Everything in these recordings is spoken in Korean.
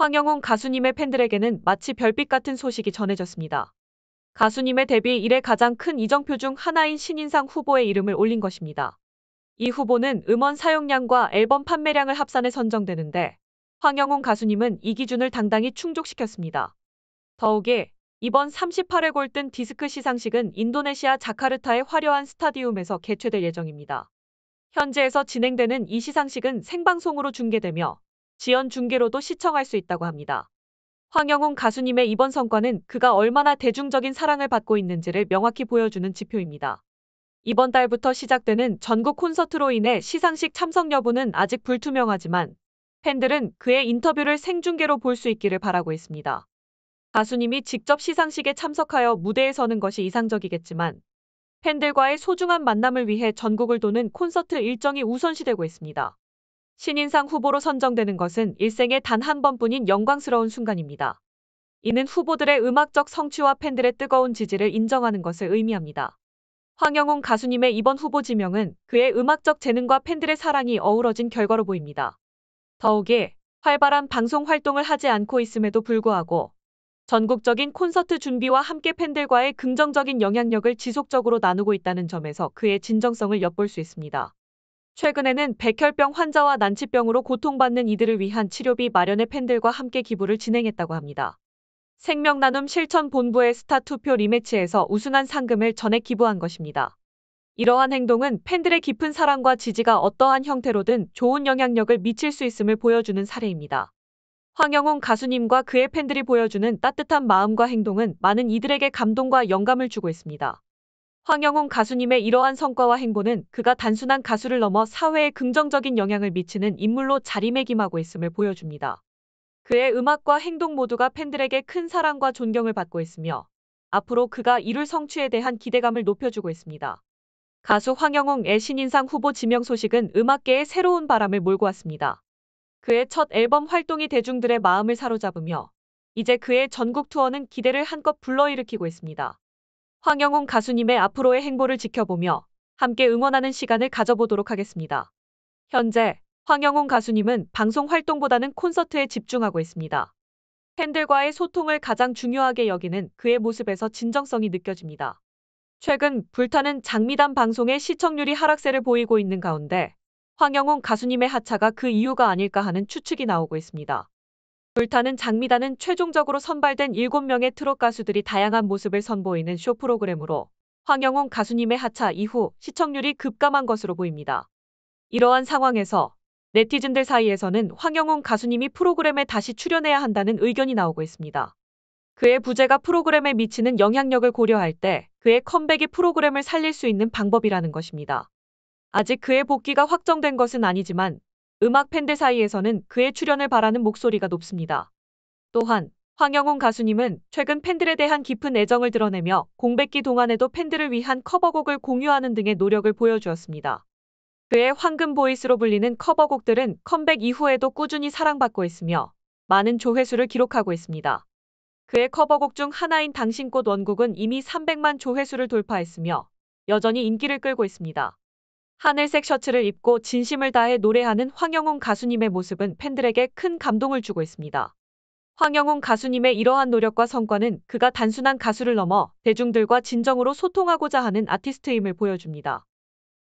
황영웅 가수님의 팬들에게는 마치 별빛 같은 소식이 전해졌습니다. 가수님의 데뷔 이래 가장 큰 이정표 중 하나인 신인상 후보의 이름을 올린 것입니다. 이 후보는 음원 사용량과 앨범 판매량을 합산해 선정되는데 황영웅 가수님은 이 기준을 당당히 충족시켰습니다. 더욱이 이번 38회 골든 디스크 시상식은 인도네시아 자카르타의 화려한 스타디움에서 개최될 예정입니다. 현재에서 진행되는 이 시상식은 생방송으로 중계되며 지연 중계로도 시청할 수 있다고 합니다. 황영웅 가수님의 이번 성과는 그가 얼마나 대중적인 사랑을 받고 있는지를 명확히 보여주는 지표입니다. 이번 달부터 시작되는 전국 콘서트로 인해 시상식 참석 여부는 아직 불투명하지만 팬들은 그의 인터뷰를 생중계로 볼 수 있기를 바라고 있습니다. 가수님이 직접 시상식에 참석하여 무대에 서는 것이 이상적이겠지만 팬들과의 소중한 만남을 위해 전국을 도는 콘서트 일정이 우선시되고 있습니다. 신인상 후보로 선정되는 것은 일생에 단 한 번뿐인 영광스러운 순간입니다. 이는 후보들의 음악적 성취와 팬들의 뜨거운 지지를 인정하는 것을 의미합니다. 황영웅 가수님의 이번 후보 지명은 그의 음악적 재능과 팬들의 사랑이 어우러진 결과로 보입니다. 더욱이 활발한 방송 활동을 하지 않고 있음에도 불구하고 전국적인 콘서트 준비와 함께 팬들과의 긍정적인 영향력을 지속적으로 나누고 있다는 점에서 그의 진정성을 엿볼 수 있습니다. 최근에는 백혈병 환자와 난치병으로 고통받는 이들을 위한 치료비 마련에 팬들과 함께 기부를 진행했다고 합니다. 생명나눔 실천본부의 스타 투표 리매치에서 우승한 상금을 전액 기부한 것입니다. 이러한 행동은 팬들의 깊은 사랑과 지지가 어떠한 형태로든 좋은 영향력을 미칠 수 있음을 보여주는 사례입니다. 황영웅 가수님과 그의 팬들이 보여주는 따뜻한 마음과 행동은 많은 이들에게 감동과 영감을 주고 있습니다. 황영웅 가수님의 이러한 성과와 행보는 그가 단순한 가수를 넘어 사회에 긍정적인 영향을 미치는 인물로 자리매김하고 있음을 보여줍니다. 그의 음악과 행동 모두가 팬들에게 큰 사랑과 존경을 받고 있으며 앞으로 그가 이룰 성취에 대한 기대감을 높여주고 있습니다. 가수 황영웅의 신인상 후보 지명 소식은 음악계에 새로운 바람을 몰고 왔습니다. 그의 첫 앨범 활동이 대중들의 마음을 사로잡으며 이제 그의 전국 투어는 기대를 한껏 불러일으키고 있습니다. 황영웅 가수님의 앞으로의 행보를 지켜보며 함께 응원하는 시간을 가져보도록 하겠습니다. 현재 황영웅 가수님은 방송 활동보다는 콘서트에 집중하고 있습니다. 팬들과의 소통을 가장 중요하게 여기는 그의 모습에서 진정성이 느껴집니다. 최근 불타는 장미단 방송의 시청률이 하락세를 보이고 있는 가운데 황영웅 가수님의 하차가 그 이유가 아닐까 하는 추측이 나오고 있습니다. 불타는 장미단은 최종적으로 선발된 7명의 트롯 가수들이 다양한 모습을 선보이는 쇼 프로그램으로 황영웅 가수님의 하차 이후 시청률이 급감한 것으로 보입니다. 이러한 상황에서 네티즌들 사이에서는 황영웅 가수님이 프로그램에 다시 출연해야 한다는 의견이 나오고 있습니다. 그의 부재가 프로그램에 미치는 영향력을 고려할 때 그의 컴백이 프로그램을 살릴 수 있는 방법이라는 것입니다. 아직 그의 복귀가 확정된 것은 아니지만 음악 팬들 사이에서는 그의 출연을 바라는 목소리가 높습니다. 또한 황영훈 가수님은 최근 팬들에 대한 깊은 애정을 드러내며 공백기 동안에도 팬들을 위한 커버곡을 공유하는 등의 노력을 보여주었습니다. 그의 황금 보이스로 불리는 커버곡들은 컴백 이후에도 꾸준히 사랑받고 있으며 많은 조회수를 기록하고 있습니다. 그의 커버곡 중 하나인 당신꽃 원곡은 이미 300만 조회수를 돌파했으며 여전히 인기를 끌고 있습니다. 하늘색 셔츠를 입고 진심을 다해 노래하는 황영웅 가수님의 모습은 팬들에게 큰 감동을 주고 있습니다. 황영웅 가수님의 이러한 노력과 성과는 그가 단순한 가수를 넘어 대중들과 진정으로 소통하고자 하는 아티스트임을 보여줍니다.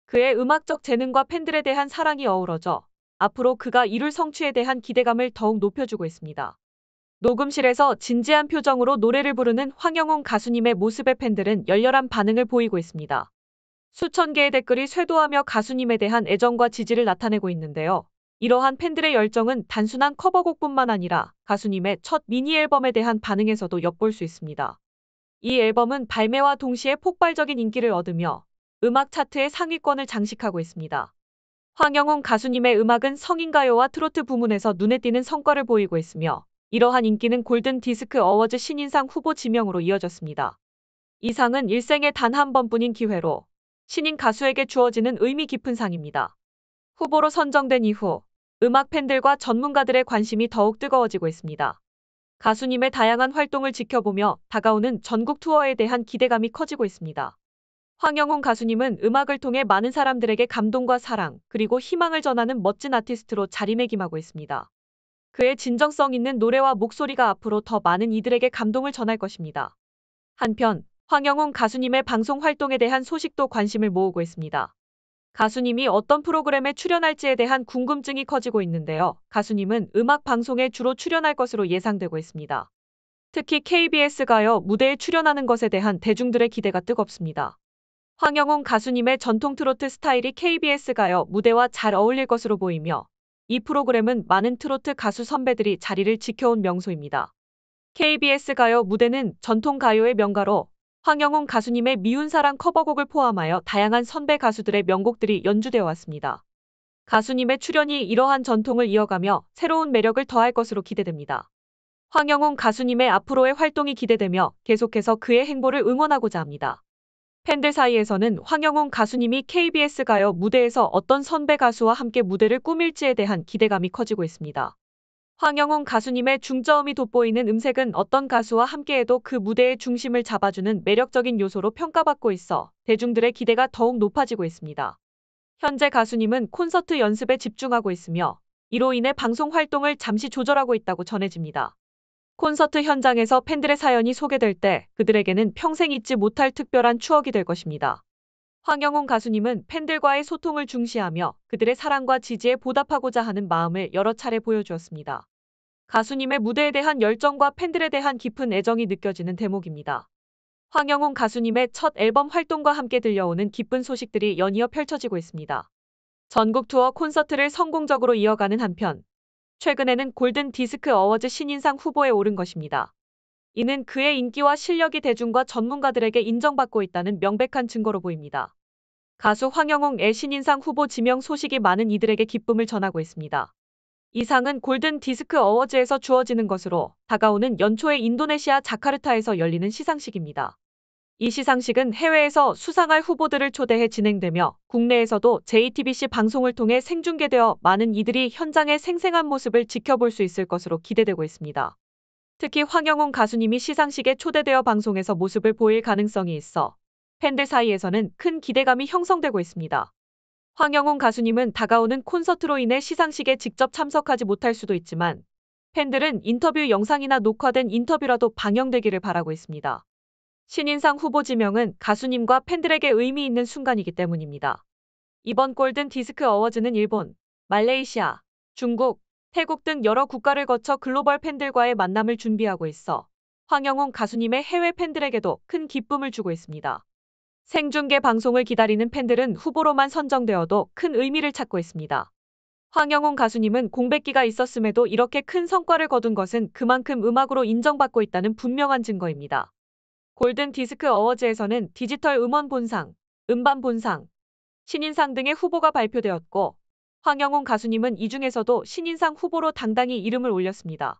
그의 음악적 재능과 팬들에 대한 사랑이 어우러져 앞으로 그가 이룰 성취에 대한 기대감을 더욱 높여주고 있습니다. 녹음실에서 진지한 표정으로 노래를 부르는 황영웅 가수님의 모습에 팬들은 열렬한 반응을 보이고 있습니다. 수천 개의 댓글이 쇄도하며 가수님에 대한 애정과 지지를 나타내고 있는데요. 이러한 팬들의 열정은 단순한 커버곡뿐만 아니라 가수님의 첫 미니 앨범에 대한 반응에서도 엿볼 수 있습니다. 이 앨범은 발매와 동시에 폭발적인 인기를 얻으며 음악 차트의 상위권을 장식하고 있습니다. 황영웅 가수님의 음악은 성인가요와 트로트 부문에서 눈에 띄는 성과를 보이고 있으며 이러한 인기는 골든 디스크 어워즈 신인상 후보 지명으로 이어졌습니다. 이 상은 일생에 단 한 번뿐인 기회로 신인 가수에게 주어지는 의미 깊은 상입니다. 후보로 선정된 이후 음악 팬들과 전문가들의 관심이 더욱 뜨거워지고 있습니다. 가수님의 다양한 활동을 지켜보며 다가오는 전국 투어에 대한 기대감이 커지고 있습니다. 황영훈 가수님은 음악을 통해 많은 사람들에게 감동과 사랑, 그리고 희망을 전하는 멋진 아티스트로 자리매김하고 있습니다. 그의 진정성 있는 노래와 목소리가 앞으로 더 많은 이들에게 감동을 전할 것입니다. 한편 황영웅 가수님의 방송 활동에 대한 소식도 관심을 모으고 있습니다. 가수님이 어떤 프로그램에 출연할지에 대한 궁금증이 커지고 있는데요. 가수님은 음악 방송에 주로 출연할 것으로 예상되고 있습니다. 특히 KBS 가요 무대에 출연하는 것에 대한 대중들의 기대가 뜨겁습니다. 황영웅 가수님의 전통 트로트 스타일이 KBS 가요 무대와 잘 어울릴 것으로 보이며 이 프로그램은 많은 트로트 가수 선배들이 자리를 지켜온 명소입니다. KBS 가요 무대는 전통 가요의 명가로 황영웅 가수님의 미운 사랑 커버곡을 포함하여 다양한 선배 가수들의 명곡들이 연주되어 왔습니다. 가수님의 출연이 이러한 전통을 이어가며 새로운 매력을 더할 것으로 기대됩니다. 황영웅 가수님의 앞으로의 활동이 기대되며 계속해서 그의 행보를 응원하고자 합니다. 팬들 사이에서는 황영웅 가수님이 KBS 가요 무대에서 어떤 선배 가수와 함께 무대를 꾸밀지에 대한 기대감이 커지고 있습니다. 황영웅 가수님의 중저음이 돋보이는 음색은 어떤 가수와 함께해도 그 무대의 중심을 잡아주는 매력적인 요소로 평가받고 있어 대중들의 기대가 더욱 높아지고 있습니다. 현재 가수님은 콘서트 연습에 집중하고 있으며 이로 인해 방송 활동을 잠시 조절하고 있다고 전해집니다. 콘서트 현장에서 팬들의 사연이 소개될 때 그들에게는 평생 잊지 못할 특별한 추억이 될 것입니다. 황영훈 가수님은 팬들과의 소통을 중시하며 그들의 사랑과 지지에 보답하고자 하는 마음을 여러 차례 보여주었습니다. 가수님의 무대에 대한 열정과 팬들에 대한 깊은 애정이 느껴지는 대목입니다. 황영훈 가수님의 첫 앨범 활동과 함께 들려오는 기쁜 소식들이 연이어 펼쳐지고 있습니다. 전국 투어 콘서트를 성공적으로 이어가는 한편 최근에는 골든 디스크 어워즈 신인상 후보에 오른 것입니다. 이는 그의 인기와 실력이 대중과 전문가들에게 인정받고 있다는 명백한 증거로 보입니다. 가수 황영웅애 신인상 후보 지명 소식이 많은 이들에게 기쁨을 전하고 있습니다. 이 상은 골든 디스크 어워즈에서 주어지는 것으로 다가오는 연초에 인도네시아 자카르타에서 열리는 시상식입니다. 이 시상식은 해외에서 수상할 후보들을 초대해 진행되며 국내에서도 JTBC 방송을 통해 생중계되어 많은 이들이 현장의 생생한 모습을 지켜볼 수 있을 것으로 기대되고 있습니다. 특히 황영웅 가수님이 시상식에 초대되어 방송에서 모습을 보일 가능성이 있어 팬들 사이에서는 큰 기대감이 형성되고 있습니다. 황영웅 가수님은 다가오는 콘서트로 인해 시상식에 직접 참석하지 못할 수도 있지만 팬들은 인터뷰 영상이나 녹화된 인터뷰라도 방영되기를 바라고 있습니다. 신인상 후보 지명은 가수님과 팬들에게 의미 있는 순간이기 때문입니다. 이번 골든 디스크 어워즈는 일본, 말레이시아, 중국, 태국 등 여러 국가를 거쳐 글로벌 팬들과의 만남을 준비하고 있어 황영웅 가수님의 해외 팬들에게도 큰 기쁨을 주고 있습니다. 생중계 방송을 기다리는 팬들은 후보로만 선정되어도 큰 의미를 찾고 있습니다. 황영웅 가수님은 공백기가 있었음에도 이렇게 큰 성과를 거둔 것은 그만큼 음악으로 인정받고 있다는 분명한 증거입니다. 골든 디스크 어워즈에서는 디지털 음원 본상, 음반 본상, 신인상 등의 후보가 발표되었고 황영웅 가수님은 이 중에서도 신인상 후보로 당당히 이름을 올렸습니다.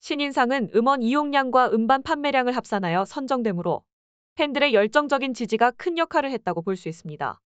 신인상은 음원 이용량과 음반 판매량을 합산하여 선정되므로 팬들의 열정적인 지지가 큰 역할을 했다고 볼 수 있습니다.